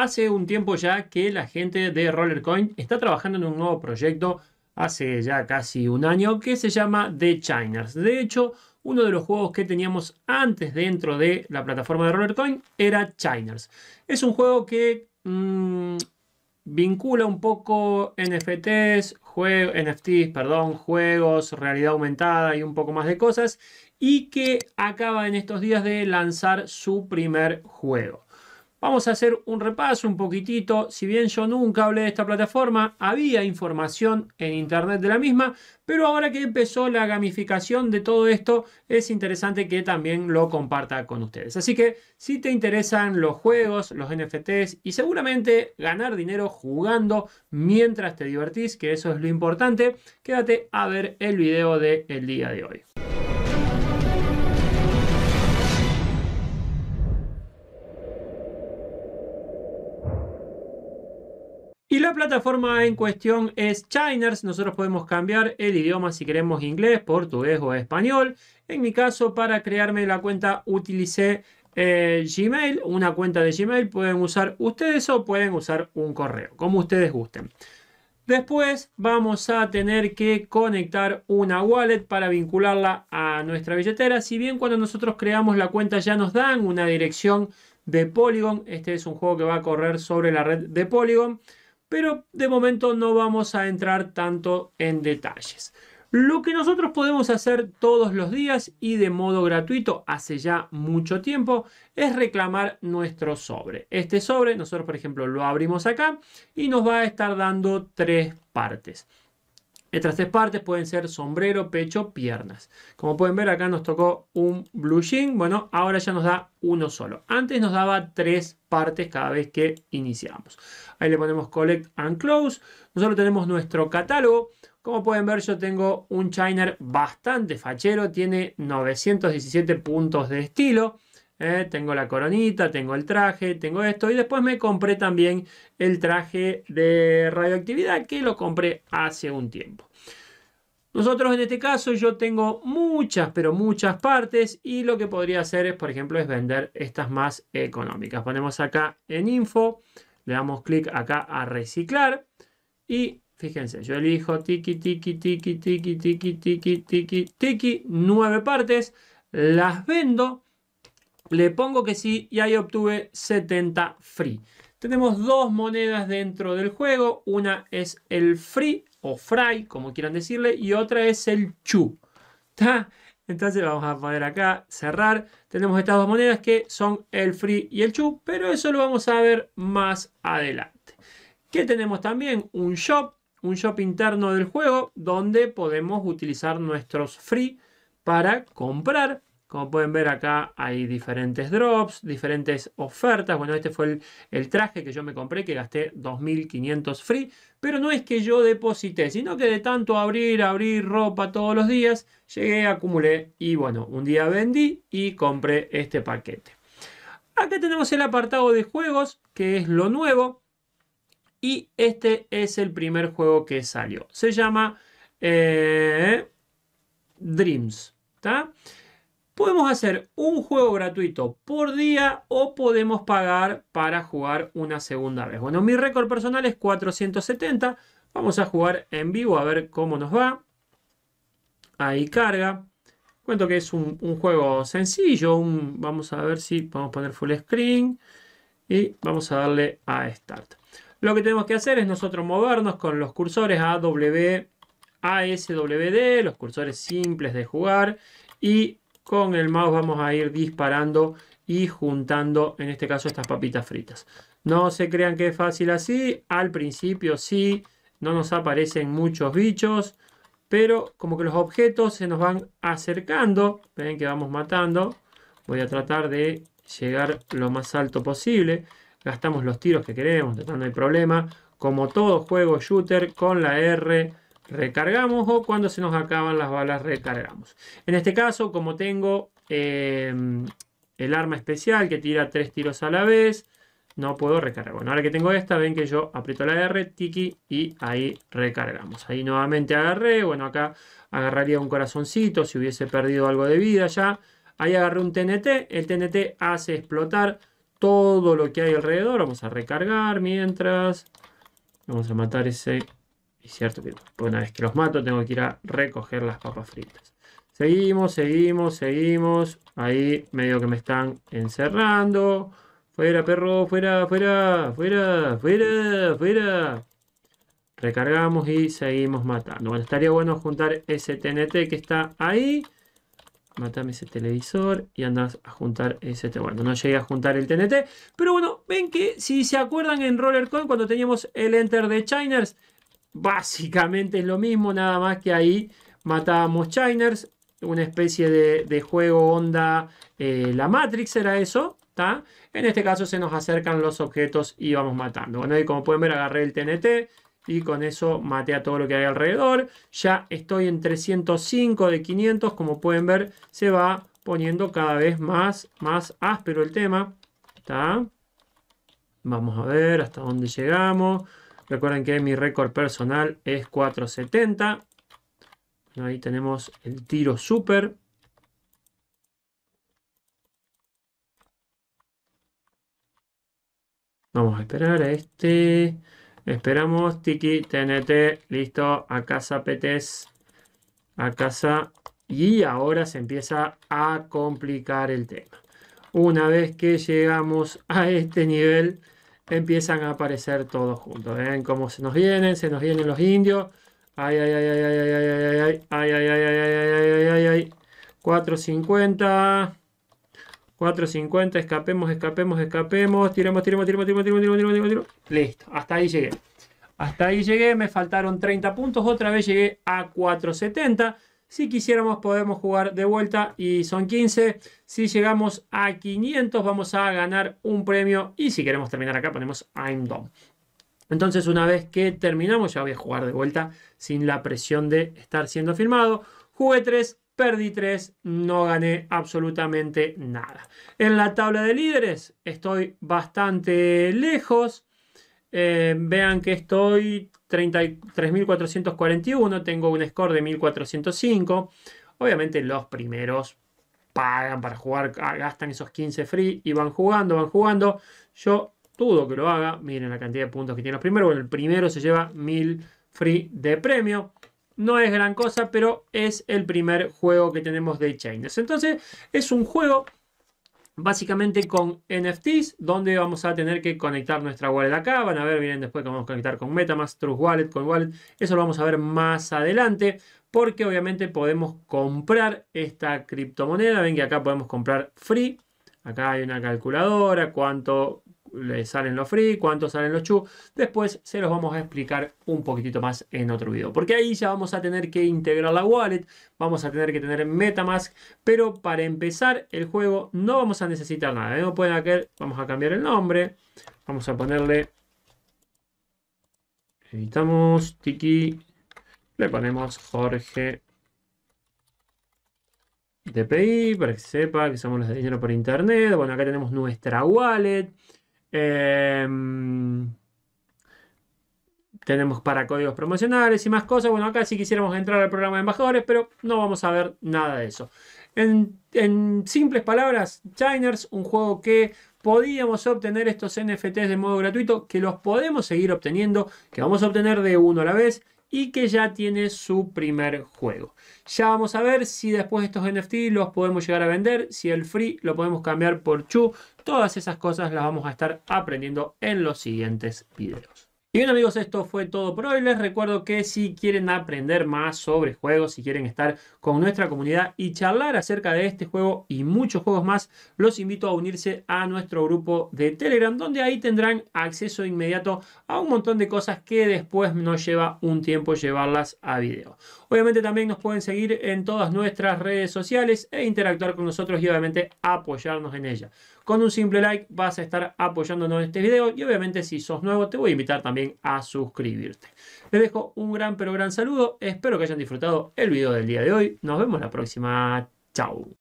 Hace un tiempo ya que la gente de Rollercoin está trabajando en un nuevo proyecto, hace ya casi un año, que se llama The Chiners. De hecho, uno de los juegos que teníamos antes dentro de la plataforma de Rollercoin era Chiners. Es un juego que mm, vincula un poco NFTs, NFTs, perdón, juegos, realidad aumentada y un poco más de cosas, y que acaba en estos días de lanzar su primer juego. Vamos a hacer un repaso un poquitito. Si bien yo nunca hablé de esta plataforma, había información en internet de la misma, pero ahora que empezó la gamificación de todo esto, es interesante que también lo comparta con ustedes. Así que si te interesan los juegos, los NFTs y seguramente ganar dinero jugando mientras te divertís, que eso es lo importante, quédate a ver el video del el día de hoy. plataforma en cuestión es Chiners. Nosotros podemos cambiar el idioma si queremos inglés, portugués o español. En mi caso, para crearme la cuenta utilicé eh, Gmail, una cuenta de Gmail. Pueden usar ustedes o pueden usar un correo, como ustedes gusten. Después vamos a tener que conectar una wallet para vincularla a nuestra billetera. Si bien cuando nosotros creamos la cuenta ya nos dan una dirección de Polygon. Este es un juego que va a correr sobre la red de Polygon pero de momento no vamos a entrar tanto en detalles. Lo que nosotros podemos hacer todos los días y de modo gratuito hace ya mucho tiempo es reclamar nuestro sobre. Este sobre, nosotros por ejemplo lo abrimos acá y nos va a estar dando tres partes. Estas tres partes pueden ser sombrero, pecho, piernas. Como pueden ver acá nos tocó un blue jean. Bueno, ahora ya nos da uno solo. Antes nos daba tres partes cada vez que iniciamos. Ahí le ponemos Collect and Close. Nosotros tenemos nuestro catálogo. Como pueden ver, yo tengo un Chainer bastante fachero. Tiene 917 puntos de estilo. Eh, tengo la coronita, tengo el traje, tengo esto. Y después me compré también el traje de radioactividad que lo compré hace un tiempo. Nosotros en este caso yo tengo muchas, pero muchas partes y lo que podría hacer es, por ejemplo, es vender estas más económicas. Ponemos acá en info, le damos clic acá a reciclar. Y fíjense, yo elijo tiki, tiki, tiki, tiki, tiki, tiki, tiki, tiki, nueve partes. Las vendo. Le pongo que sí y ahí obtuve 70 free. Tenemos dos monedas dentro del juego. Una es el free o fry, como quieran decirle, y otra es el chu. ¿Está? Entonces vamos a poner acá cerrar. Tenemos estas dos monedas que son el free y el chu, pero eso lo vamos a ver más adelante. Que tenemos también un shop, un shop interno del juego donde podemos utilizar nuestros free para comprar como pueden ver acá hay diferentes drops, diferentes ofertas. Bueno, este fue el, traje que yo me compré, que gasté 2.500 free. Pero no es que yo deposité, sino que de tanto abrir, abrir ropa todos los días, llegué, acumulé y bueno, un día vendí y compré este paquete. Acá tenemos el apartado de juegos, que es lo nuevo. Y este es el primer juego que salió. Se llama eh, Dreams. ¿Está? Podemos hacer un juego gratuito por día o podemos pagar para jugar una segunda vez. Bueno, mi récord personal es 470. Vamos a jugar en vivo a ver cómo nos va. Ahí carga. Cuento que es un, juego sencillo. vamos a ver si podemos poner full screen. Y vamos a darle a Start. Lo que tenemos que hacer es nosotros movernos con los cursores A, W, ASWD, los cursores simples de jugar. Y con el mouse vamos a ir disparando y juntando, en este caso, estas papitas fritas. No se crean que es fácil así. Al principio sí, no nos aparecen muchos bichos. Pero como que los objetos se nos van acercando. Ven que vamos matando. Voy a tratar de llegar lo más alto posible. Gastamos los tiros que queremos, no hay problema. Como todo juego shooter, con la R recargamos o cuando se nos acaban las balas recargamos. En este caso, como tengo em, el arma especial que tira tres tiros a la vez, no puedo recargar. Bueno, ahora que tengo esta, ven que yo aprieto la R, tiki, y ahí recargamos. Ahí nuevamente agarré, bueno, acá agarraría un corazoncito si hubiese perdido algo de vida ya. Ahí agarré un TNT, el TNT hace explotar todo lo que hay alrededor. Vamos a recargar mientras. Vamos a matar ese es cierto que pues, una vez que los mato tengo que ir a recoger las papas fritas. Seguimos, seguimos, seguimos. Ahí medio que me están encerrando. Fuera, perro, fuera, fuera, fuera, fuera, fuera. Recargamos y seguimos matando. Bueno, estaría bueno juntar ese TNT que está ahí. Matame ese televisor y andas a juntar ese TNT. Bueno, no llegué a juntar el TNT. Pero bueno, ven que si se acuerdan en RollerCon cuando teníamos el Enter de Chiners básicamente es lo mismo, nada más que ahí matábamos chiners. una especie de, juego onda, eh, la Matrix era eso, En este caso se nos acercan los objetos y vamos matando. Bueno, y como pueden ver agarré el TNT, y con eso maté a todo lo que hay alrededor. Ya estoy en 305 de 500, como pueden ver, se va poniendo cada vez más, más áspero el tema. Vamos a ver hasta dónde llegamos. Recuerden que mi récord personal es 470. ahí tenemos el tiro super. Vamos a esperar a este. Esperamos, Tiki, TNT, listo, a casa Petes. a casa. Y ahora se empieza a complicar el tema. Una vez que llegamos a este nivel, empiezan a aparecer todos juntos. Ven cómo se nos vienen, se nos vienen los indios. Ay, ay, ay, ay, ay, ay, ay, ay, ay, ay, ay, ay, ay, ay, ay, 450. 450, escapemos, escapemos, escapemos. Tiremos, tiremos, tiremos, tiremos, tiremos, tiremos, tiremos, tiremos, Listo, hasta ahí llegué. Hasta ahí llegué, me faltaron 30 puntos. Otra vez llegué a 470. Si quisiéramos podemos jugar de vuelta y son 15. Si llegamos a 500 vamos a ganar un premio y si queremos terminar acá ponemos I'm done. Entonces una vez que terminamos ya voy a jugar de vuelta sin la presión de estar siendo filmado. Jugué 3, perdí 3, no gané absolutamente nada. En la tabla de líderes estoy bastante lejos. Eh, vean que estoy 33.441, tengo un score de 1.405. Obviamente los primeros pagan para jugar, ah, gastan esos 15 free y van jugando, van jugando. Yo dudo que lo haga. Miren la cantidad de puntos que tiene los primeros. Bueno, el primero se lleva 1000 free de premio. No es gran cosa, pero es el primer juego que tenemos de Chainers. Entonces, es un juego básicamente con NFTs, donde vamos a tener que conectar nuestra wallet acá. Van a ver, miren, después que vamos a conectar con Metamask, Trust Wallet, con Wallet. Eso lo vamos a ver más adelante, porque obviamente podemos comprar esta criptomoneda. Ven que acá podemos comprar free. Acá hay una calculadora, cuánto le salen los free, cuánto salen los chu. Después se los vamos a explicar un poquitito más en otro video. Porque ahí ya vamos a tener que integrar la wallet, vamos a tener que tener Metamask. Pero para empezar el juego no vamos a necesitar nada. ¿eh? vamos a cambiar el nombre. Vamos a ponerle... Editamos, tiki. Le ponemos Jorge DPI para que sepa que somos los de dinero por internet. Bueno, acá tenemos nuestra wallet. Em, tenemos para códigos promocionales y más cosas. Bueno, acá si quisiéramos entrar al programa de embajadores, pero no vamos a ver nada de eso. En, simples palabras, Chiners, un juego que podíamos obtener estos NFTs de modo gratuito, que los podemos seguir obteniendo, que vamos a obtener de uno a la vez y que ya tiene su primer juego. Ya vamos a ver si después estos NFT los podemos llegar a vender, si el free lo podemos cambiar por chu. Todas esas cosas las vamos a estar aprendiendo en los siguientes videos bien amigos, esto fue todo por hoy. Les recuerdo que si quieren aprender más sobre juegos, si quieren estar con nuestra comunidad y charlar acerca de este juego y muchos juegos más, los invito a unirse a nuestro grupo de Telegram, donde ahí tendrán acceso inmediato a un montón de cosas que después nos lleva un tiempo llevarlas a video. Obviamente también nos pueden seguir en todas nuestras redes sociales e interactuar con nosotros y obviamente apoyarnos en ellas. Con un simple like vas a estar apoyándonos en este video y obviamente si sos nuevo te voy a invitar también a suscribirte. Les dejo un gran pero gran saludo. Espero que hayan disfrutado el video del día de hoy. Nos vemos la próxima. Chao.